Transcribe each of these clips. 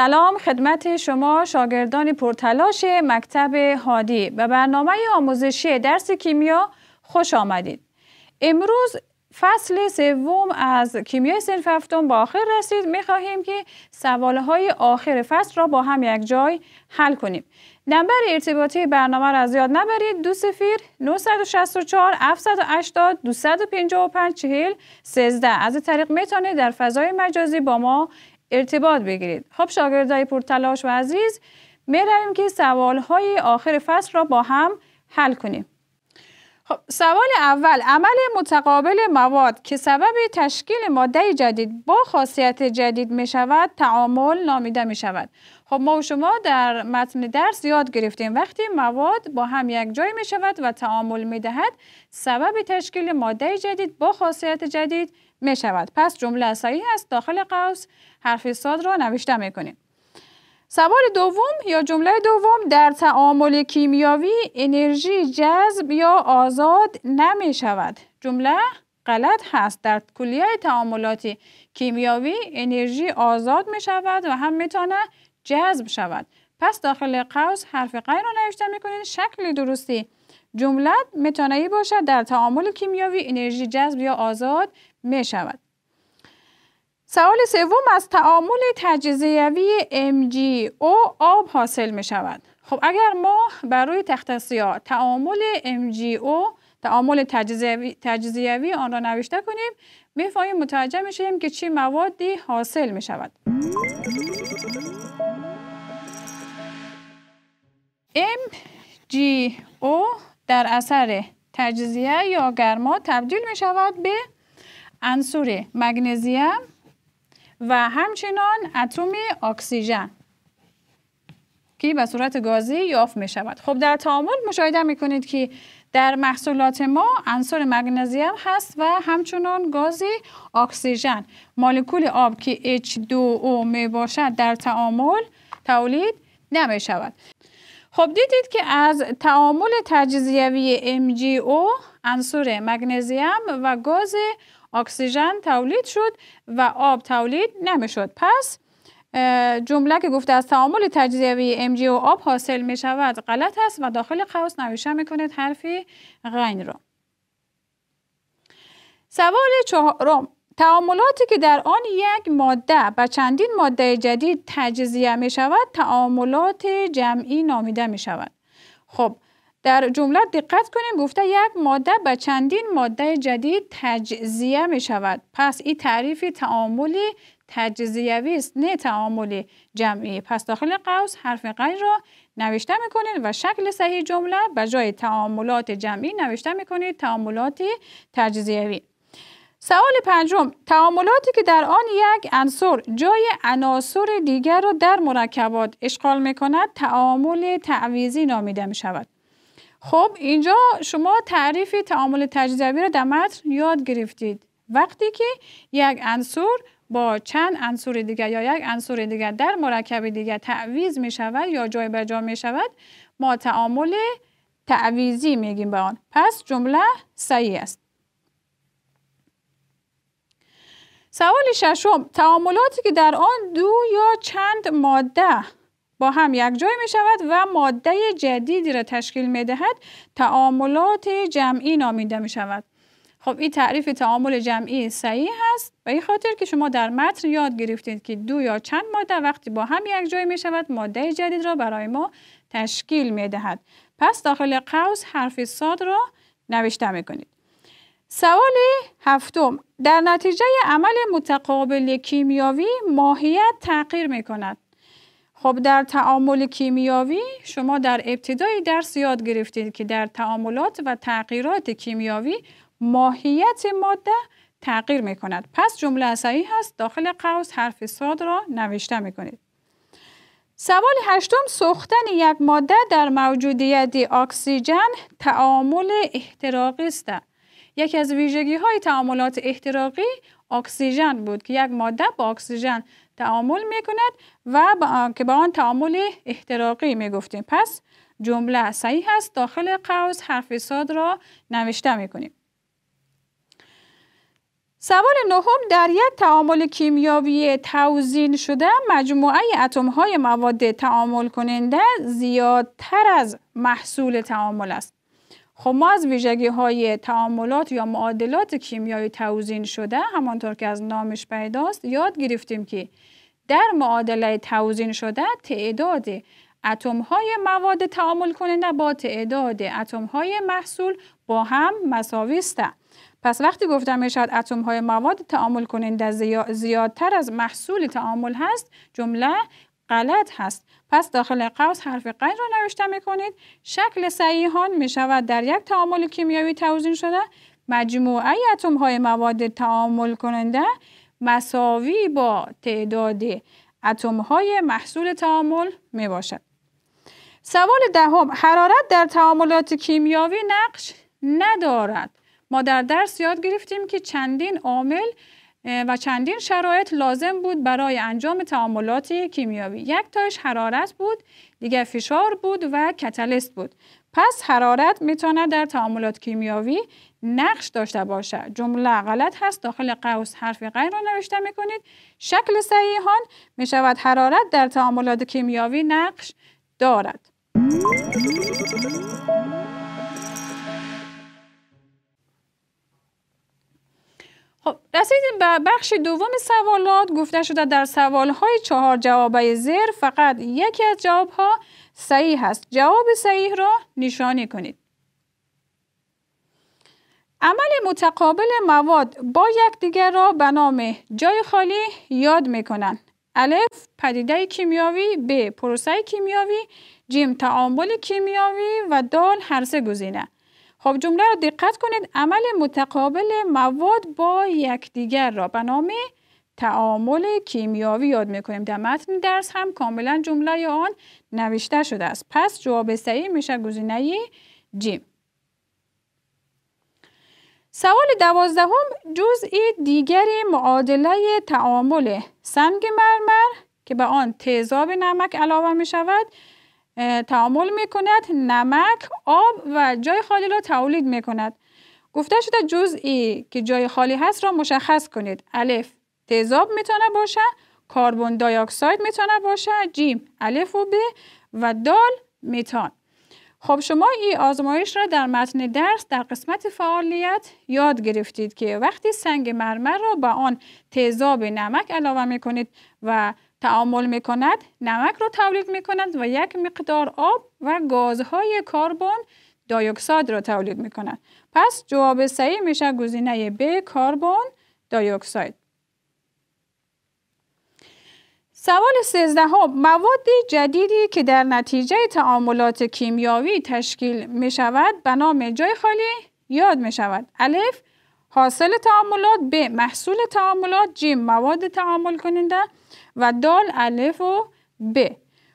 سلام خدمت شما شاگردان پرتلاش مکتب هادی به برنامه آموزشی درس کیمیا خوش آمدید. امروز فصل سوم از کیمیای صنف هفتم به آخر رسید می خواهیم که سوالهای آخر فصل را با هم یک جای حل کنیم نمبر ارتباطی برنامه را از یاد نبرید دو سفیر 964 780 255 40 13 از طریق میتونه در فضای مجازی با ما ارتباط بگیرید خب شاگردای پرتلاش و عزیز میرویم که سوال های آخر فصل را با هم حل کنیم خب سوال اول عمل متقابل مواد که سبب تشکیل ماده جدید با خاصیت جدید می شود تعامل نامیده می شود خب ما و شما در متن درس یاد گرفتیم وقتی مواد با هم یک جای می شود و تعامل می دهد سبب تشکیل ماده جدید با خاصیت جدید می شود پس جمله صحیح است داخل قوس حرف ساد را نوشته می کنیم سوال دوم یا جمله دوم در تعامل کیمیاوی انرژی جذب یا آزاد نمی شود جمله غلط هست در کلیه تعاملات کیمیاوی انرژی آزاد می شود و هم می جذب شود پس داخل قوس حرف غیر را نوشته میکنید شکل درستی جملت متانایی باشد در تعامل کیمیاوی انرژی جذب یا آزاد می شود سوال سوم از تعامل تجزیوی او آب حاصل می شود خب اگر ما برای تخت سیاه تعامل MgO تعامل تجزیوی, آن را نوشته کنیم میفهمیم متوجه می شویم که چی موادی حاصل می شود ام جی او در اثر تجزیه یا گرما تبدیل می شود به انصور مگنزیم و همچنان اتم اکسیژن که به صورت گازی یافت می شود خب در تعامل مشاهده می کنید که در محصولات ما انصور مگنزیم هست و همچنان گازی اکسیژن مالکول آب که H2O می باشد در تعامل تولید نمی شود خب دیدید که از تعامل تجزیوی MgO انصور مگنزیم و گاز اکسیژن تولید شد و آب تولید نمیشد پس جمله که گفته از تعامل تجزیوی MgO آب حاصل می شود غلط است و داخل قوس نویشه می کند حرفی غین را سوال چهارم تعاملاتی که در آن یک ماده و چندین ماده جدید تجزیه می شود تعاملات جمعی نامیده می شود خب در جمله دقت کنیم گفته یک ماده به چندین ماده جدید تجزیه می شود پس این تعریفی تعاملی تجزیوی است نه تعامل جمعی پس داخل قوس حرف غیر را نوشته میکنید و شکل صحیح جمله به جای تعاملات جمعی نوشته میکنید تعاملات تجزیوی سوال پنجم تعاملاتی که در آن یک عنصر جای عناصر دیگر را در مرکبات اشغال می تعامل تعویزی نامیده می شود خب اینجا شما تعریف تعامل تجزیوی را در متن یاد گرفتید وقتی که یک عنصر با چند عنصر دیگر یا یک عنصر دیگر در مرکب دیگر تعویز می شود یا جای جا می شود ما تعامل تعویزی میگیم به آن پس جمله صحیح است سوال ششم تعاملاتی که در آن دو یا چند ماده با هم یک جای می شود و ماده جدیدی را تشکیل می دهد تعاملات جمعی نامیده می شود خب این تعریف تعامل جمعی صحیح هست و این خاطر که شما در متن یاد گرفتید که دو یا چند ماده وقتی با هم یک جای می شود ماده جدید را برای ما تشکیل می دهد پس داخل قوس حرف ساد را نوشته می کنید سوال هفتم در نتیجه عمل متقابل کیمیاوی ماهیت تغییر می کند. خب در تعامل کیمیاوی شما در ابتدای درس یاد گرفتید که در تعاملات و تغییرات کیمیاوی ماهیت ماده تغییر می کند. پس جمله صحیح هست داخل قوس حرف ساد را نوشته می کنید. سوال هشتم سوختن یک ماده در موجودیت اکسیژن تعامل احتراقی است. یکی از ویژگی های تعاملات احتراقی اکسیژن بود که یک ماده با اکسیژن تعامل می کند و که با آن تعامل احتراقی می گفتیم پس جمله صحیح است داخل قوس حرف ساد را نوشته می کنیم سوال نهم در یک تعامل کیمیاوی توزین شده مجموعه اتم های مواد تعامل کننده زیادتر از محصول تعامل است خب ما از ویژگی های تعاملات یا معادلات کیمیایی توزین شده همانطور که از نامش پیداست یاد گرفتیم که در معادله توزین شده تعداد اتم های مواد تعامل کننده با تعداد اتم های محصول با هم مساوی است پس وقتی گفتم شاید اتم های مواد تعامل کننده زیادتر از محصول تعامل هست جمله غلط هست پس داخل قوس حرف غیر را نوشته می شکل صحیحان می شود در یک تعامل کیمیایی توزین شده مجموعه اتم های مواد تعامل کننده مساوی با تعداد اتم های محصول تعامل می باشد سوال دهم حرارت در تعاملات کیمیایی نقش ندارد ما در درس یاد گرفتیم که چندین عامل و چندین شرایط لازم بود برای انجام تعاملات کیمیاوی یک تاش حرارت بود دیگه فشار بود و کتلست بود پس حرارت میتواند در تعاملات کیمیاوی نقش داشته باشد جمله غلط هست داخل قوس حرف غیر را نوشته میکنید شکل صحیحان میشود حرارت در تعاملات کیمیاوی نقش دارد خب رسیدیم به بخش دوم سوالات گفته شده در سوالهای چهار جوابه زیر فقط یکی از جوابها صحیح است جواب صحیح را نشانی کنید عمل متقابل مواد با یکدیگر را به نام جای خالی یاد می الف پدیده کیمیاوی ب پروسه کیمیاوی جیم تعامل کیمیاوی و دال هر سه گزینه خب جمله را دقت کنید عمل متقابل مواد با یکدیگر را به نام تعامل کیمیاوی یاد میکنیم در متن درس هم کاملا جمله آن نوشته شده است پس جواب صحیح میشه گزینه جیم سوال دوازدهم جزئی دیگری معادله تعامل سنگ مرمر که به آن تیزاب نمک علاوه می تعامل می کند نمک آب و جای خالی را تولید می کند گفته شده جزئی که جای خالی هست را مشخص کنید الف تیزاب میتونه باشه کربن دی اکساید میتونه باشه جیم الف و ب و دال میتان خب شما این آزمایش را در متن درس در قسمت فعالیت یاد گرفتید که وقتی سنگ مرمر را به آن تیزاب نمک علاوه می کنید و تعامل می کند نمک را تولید می کند و یک مقدار آب و گازهای کربن دایوکساد را تولید می کند. پس جواب صحیح میشه گزینه ب کربن دایوکساید. سوال 13 ها مواد جدیدی که در نتیجه تعاملات کیمیاوی تشکیل می شود به نام جای خالی یاد می شود. الف حاصل تعاملات به محصول تعاملات جیم مواد تعامل کننده و دال الف و ب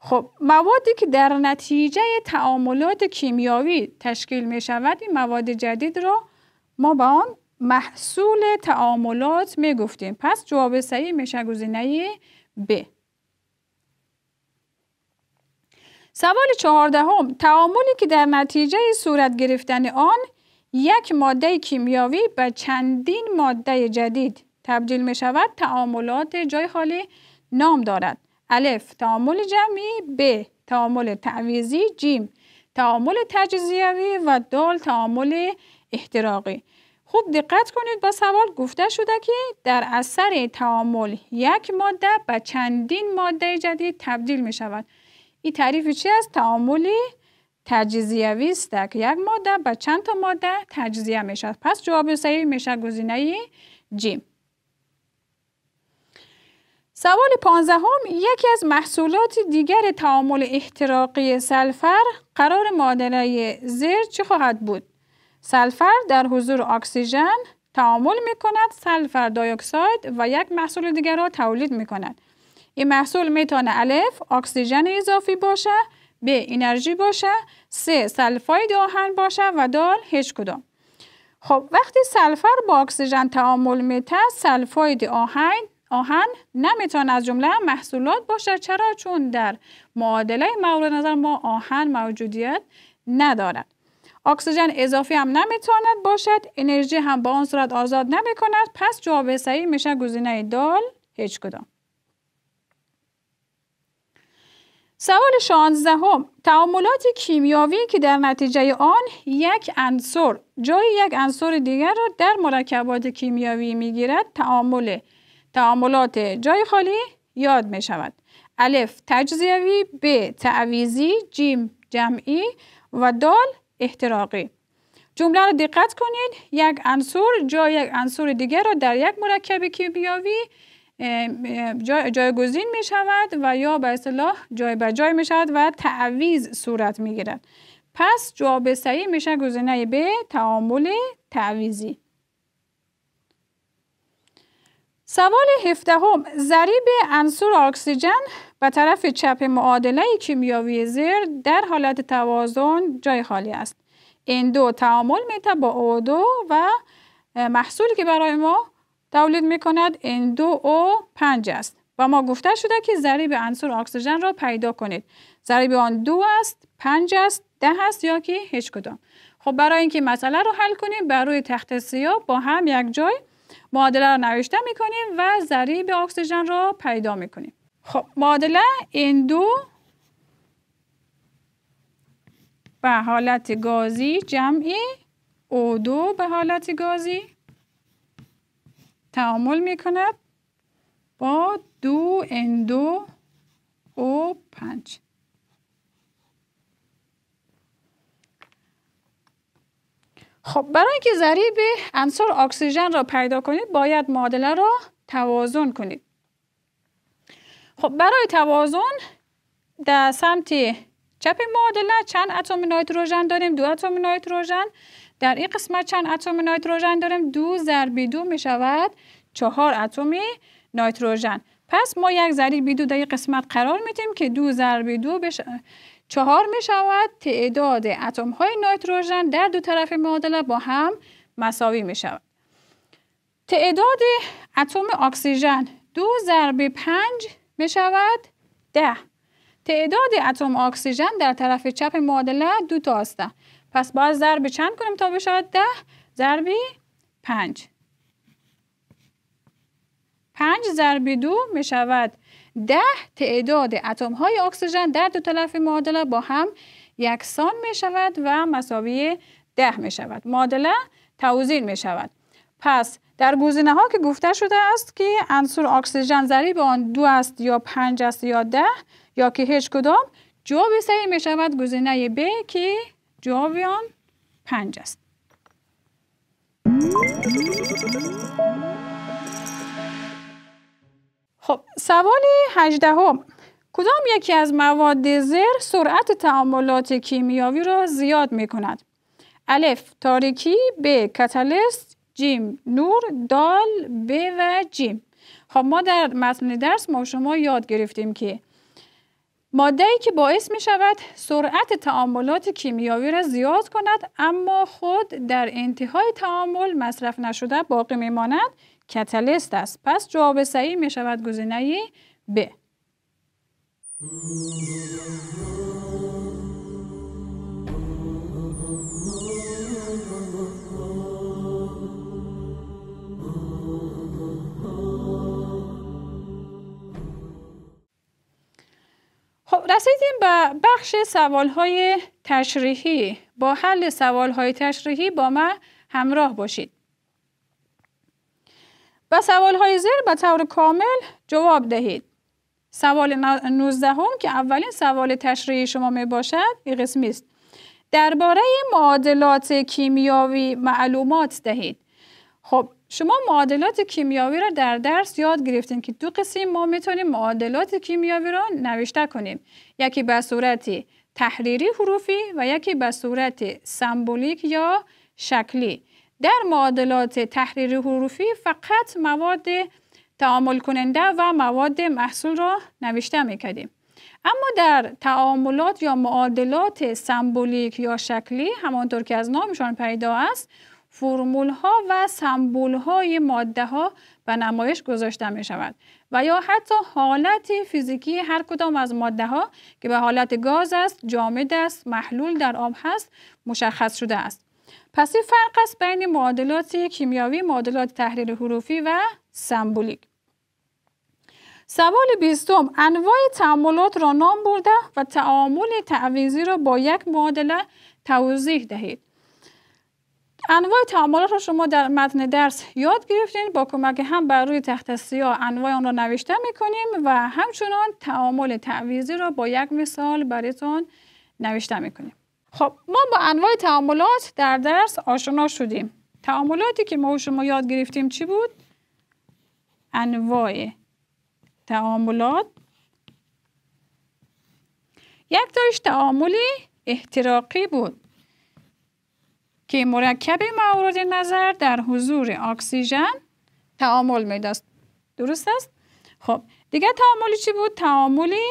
خب موادی که در نتیجه تعاملات کیمیاوی تشکیل می شود این مواد جدید را ما به آن محصول تعاملات می گفتیم پس جواب صحیح میشه گزینه ب سوال چهاردهم تعاملی که در نتیجه صورت گرفتن آن یک ماده کیمیاوی به چندین ماده جدید تبدیل می شود تعاملات جای خالی نام دارد الف تعامل جمعی ب تعامل تعویزی جیم تعامل تجزیوی و دال تعامل احتراقی خوب دقت کنید با سوال گفته شده که در اثر تعامل یک ماده به چندین ماده جدید تبدیل می شود این تعریف چی از تعاملی تجزیه است که یک ماده به چند تا ماده تجزیه می شود پس جواب صحیح میشه گزینه جیم سوال هم یکی از محصولات دیگر تعامل احتراقی سلفر قرار معادله زیر چی خواهد بود سلفر در حضور اکسیژن تعامل می کند سلفر دایوکساید و یک محصول دیگر را تولید می کند این محصول می الف اکسیژن اضافی باشه ب انرژی باشه سه سلفاید آهن باشه و دال هیچ کدام خب وقتی سلفر با اکسیژن تعامل میته سلفاید آهن آهن نمیتونه از جمله محصولات باشه چرا چون در معادله مورد نظر ما آهن موجودیت ندارد اکسیژن اضافی هم نمیتواند باشد انرژی هم با آن صورت آزاد نمیکند پس جواب صحیح میشه گزینه دال هیچ کدام سوال 16 هم. تعاملات کیمیاوی که در نتیجه آن یک عنصر جای یک عنصر دیگر را در مرکبات کیمیاوی میگیرد تعامل تعاملات جای خالی یاد می شود الف تجزیوی ب تعویزی جیم جمعی و دال احتراقی جمله را دقت کنید یک عنصر جای یک عنصر دیگر را در یک مرکب کیمیاوی جای جایگزین می شود و یا به اصطلاح جای می شود و تعویز صورت می گیرد پس جواب صحیح میشه گزینه به تعامل تعویزی سوال هفدهم ضریب عنصر اکسیژن به طرف چپ معادله کیمیاوی زیر در حالت توازن جای خالی است این دو تعامل میته با او و محصولی که برای ما تولید می کند این دو او 5 است و ما گفته شده که ضریب عنصر اکسیژن را پیدا کنید ضریب آن دو است پنج است ده است یا که هیچ کدام خب برای اینکه مسئله رو حل کنیم بر روی تخت سیاه با هم یک جای معادله را نوشته می کنیم و ضریب اکسیژن را پیدا می کنیم خب معادله این دو به حالت گازی جمعی o دو به حالت گازی تعامل می کند با دو دو او پنج خب برای اینکه ضریب انصار اکسیژن را پیدا کنید باید معادله را توازن کنید خب برای توازن در سمت چپ معادله چند اتم نایتروژن داریم دو اتم نایتروژن در این قسمت چند اتم نایتروژن داریم دو ضرب دو می شود چهار اتم نایتروژن پس ما یک ضریب دو در این قسمت قرار میدیم که دو ضرب دو بش... چهار می شود تعداد اتم های نایتروژن در دو طرف معادله با هم مساوی می شود تعداد اتم اکسیژن دو ضرب پنج می شود ده تعداد اتم اکسیژن در طرف چپ معادله دو تا هستند پس باز ضرب چند کنیم تا بشه ده ضربی پنج پنج ضربی دو می شود ده تعداد اتم های اکسیژن در دو طرف معادله با هم یکسان می شود و مساوی ده می شود معادله توزیع می شود پس در گزینه ها که گفته شده است که عنصر اکسیژن ضریب آن دو است یا پنج است یا ده یا که هیچ کدام جواب صحیح می شود گزینه ب که جاویان پنج است خب سوال هم کدام یکی از مواد زر سرعت تعاملات کیمیاوی را زیاد می کند؟ الف تاریکی ب کتالست جیم نور دال ب و جیم خب ما در متن درس ما شما یاد گرفتیم که ماده ای که باعث می شود سرعت تعاملات کیمیاوی را زیاد کند اما خود در انتهای تعامل مصرف نشده باقی می ماند کتالیست است پس جواب صحیح می شود گزینه ب بخش سوال های تشریحی با حل سوال های تشریحی با من همراه باشید و سوال های زیر به طور کامل جواب دهید سوال 19 هم که اولین سوال تشریحی شما می باشد این قسمی است درباره معادلات کیمیاوی معلومات دهید خب شما معادلات کیمیاوی را در درس یاد گرفتین که دو قسم ما میتونیم معادلات کیمیاوی را نوشته کنیم یکی به صورت تحریری حروفی و یکی به صورت سمبولیک یا شکلی در معادلات تحریری حروفی فقط مواد تعامل کننده و مواد محصول را نوشته میکردیم اما در تعاملات یا معادلات سمبولیک یا شکلی همانطور که از نامشان پیدا است فرمول ها و سمبول های ماده ها به نمایش گذاشته می شود و یا حتی حالت فیزیکی هر کدام از ماده ها که به حالت گاز است، جامد است، محلول در آب هست مشخص شده است. پس این فرق است بین معادلات کیمیاوی، معادلات تحریر حروفی و سمبولیک. سوال بیستم انواع تعاملات را نام برده و تعامل تعویزی را با یک معادله توضیح دهید. انواع تعاملات رو شما در متن درس یاد گرفتین با کمک هم بر روی تخت سیاه انواع آن را نوشته میکنیم و همچنان تعامل تعویزی را با یک مثال براتون نوشته میکنیم خب ما با انواع تعاملات در درس آشنا شدیم تعاملاتی که ما و شما یاد گرفتیم چی بود انواع تعاملات یک تاش تعاملی احتراقی بود که مرکب مورد نظر در حضور اکسیژن تعامل دست. درست است؟ خب دیگه تعاملی چی بود؟ تعاملی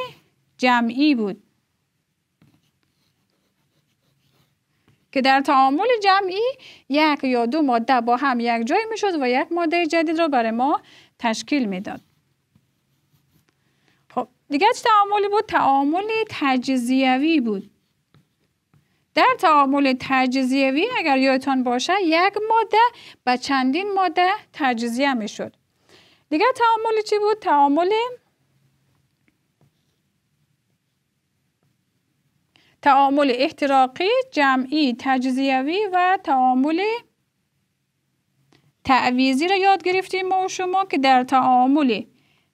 جمعی بود که در تعامل جمعی یک یا دو ماده با هم یک جای میشد و یک ماده جدید را برای ما تشکیل میداد خب دیگه چه تعاملی بود تعامل تجزیوی بود در تعامل تجزیوی اگر یادتان باشه یک ماده به چندین ماده تجزیه می شد دیگه تعامل چی بود؟ تعامل تعامل احتراقی، جمعی، تجزیوی و تعامل تعویزی را یاد گرفتیم ما شما که در تعامل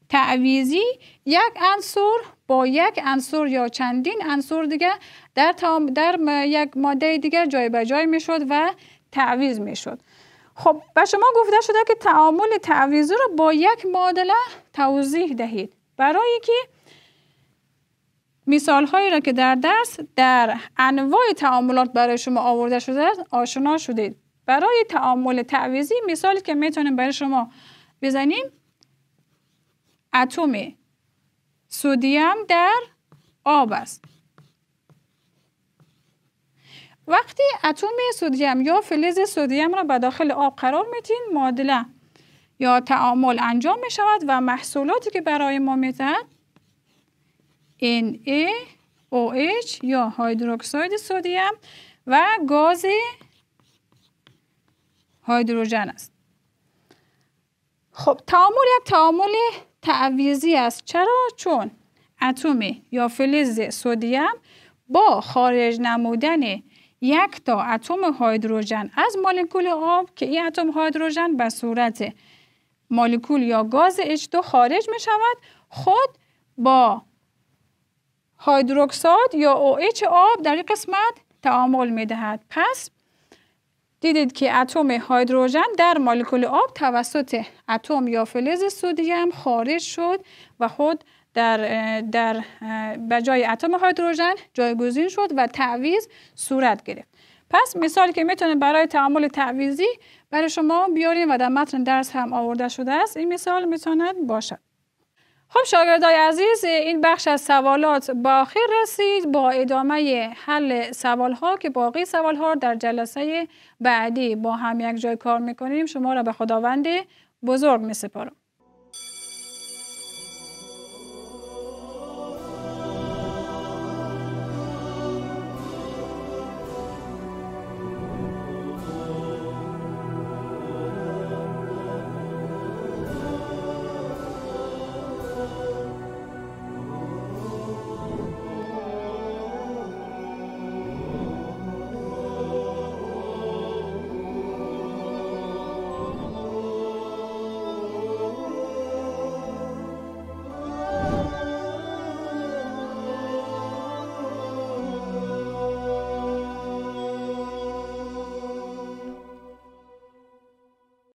تعویزی یک عنصر با یک عنصر یا چندین عنصر دیگه در, در یک ماده دیگر جای جای به می شد و می شد. خب به شما گفته شده که تعامل تعویز رو با یک معادله توضیح دهید برای که مثال هایی را که در درس در انواع تعاملات برای شما آورده شده آشنا شدید برای تعامل تعویزی مثالی که می توانیم برای شما بزنیم اتم سودیم در آب است وقتی اتم سودیم یا فلز سودیم را به داخل آب قرار میتین معادله یا تعامل انجام می شود و محصولاتی که برای ما او NaOH یا هایدروکساید سودیم و گاز هیدروژن است خب تعامل یک تعامل تعویزی است چرا چون اتم یا فلز سودیم با خارج نمودن یک تا اتم هیدروژن از مولکول آب که این اتم هیدروژن به صورت مولکول یا گاز H2 خارج می شود خود با هایدروکساد یا OH آب در این قسمت تعامل می دهد. پس دیدید که اتم هیدروژن در مولکول آب توسط اتم یا فلز سودیم خارج شد و خود در, در به جای اتم هیدروژن جایگزین شد و تعویض صورت گرفت پس مثالی که میتونه برای تعامل تعویزی برای شما بیاریم و در متن درس هم آورده شده است این مثال میتوند باشد خب شاگردای عزیز این بخش از سوالات با آخر رسید با ادامه حل سوال ها که باقی سوال ها در جلسه بعدی با هم یک جای کار میکنیم شما را به خداوند بزرگ میسپارم